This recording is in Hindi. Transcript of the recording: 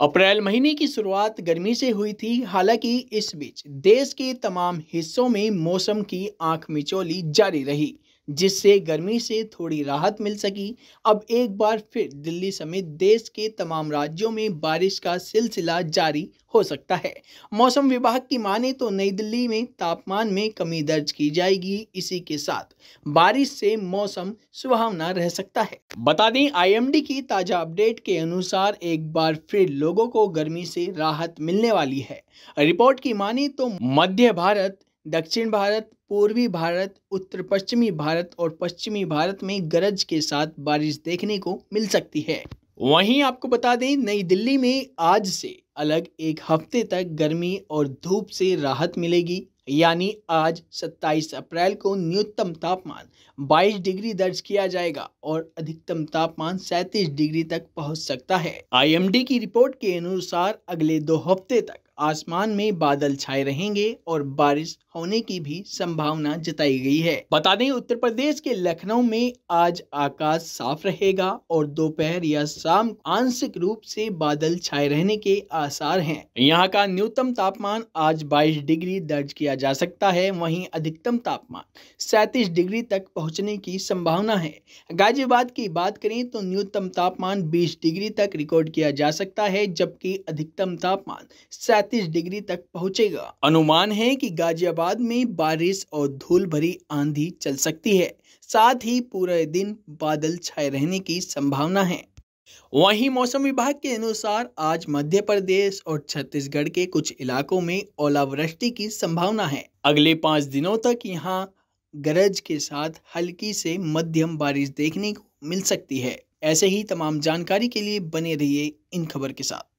अप्रैल महीने की शुरुआत गर्मी से हुई थी हालांकि इस बीच देश के तमाम हिस्सों में मौसम की आंख मिचौली जारी रही जिससे गर्मी से थोड़ी राहत मिल सकी अब एक बार फिर दिल्ली समेत देश के तमाम राज्यों में बारिश का सिलसिला जारी हो सकता है मौसम विभाग की माने तो नई दिल्ली में तापमान में कमी दर्ज की जाएगी इसी के साथ बारिश से मौसम सुहावना रह सकता है बता दें आईएमडी की ताजा अपडेट के अनुसार एक बार फिर लोगों को गर्मी से राहत मिलने वाली है रिपोर्ट की माने तो मध्य भारत दक्षिण भारत पूर्वी भारत उत्तर पश्चिमी भारत और पश्चिमी भारत में गरज के साथ बारिश देखने को मिल सकती है वहीं आपको बता दें नई दिल्ली में आज से अलग एक हफ्ते तक गर्मी और धूप से राहत मिलेगी यानी आज 27 अप्रैल को न्यूनतम तापमान 22 डिग्री दर्ज किया जाएगा और अधिकतम तापमान 37 डिग्री तक पहुंच सकता है आईएमडी की रिपोर्ट के अनुसार अगले दो हफ्ते तक आसमान में बादल छाए रहेंगे और बारिश होने की भी संभावना जताई गई है बता दें उत्तर प्रदेश के लखनऊ में आज आकाश साफ रहेगा और दोपहर या शाम आंशिक रूप से बादल छाए रहने के आसार हैं। यहाँ का न्यूनतम तापमान आज 22 डिग्री दर्ज किया जा सकता है वहीं अधिकतम तापमान 37 डिग्री तक पहुँचने की संभावना है गाजियाबाद की बात करें तो न्यूनतम तापमान बीस डिग्री तक रिकॉर्ड किया जा सकता है जबकि अधिकतम तापमान सैतीस डिग्री तक पहुँचेगा अनुमान है की गाजियाबाद बाद में बारिश और धूल भरी आंधी चल सकती है साथ ही पूरे दिन बादल छाए रहने की संभावना है वहीं मौसम विभाग के अनुसार आज मध्य प्रदेश और छत्तीसगढ़ के कुछ इलाकों में ओलावृष्टि की संभावना है अगले पाँच दिनों तक यहाँ गरज के साथ हल्की से मध्यम बारिश देखने को मिल सकती है ऐसे ही तमाम जानकारी के लिए बने रहिए इन खबर के साथ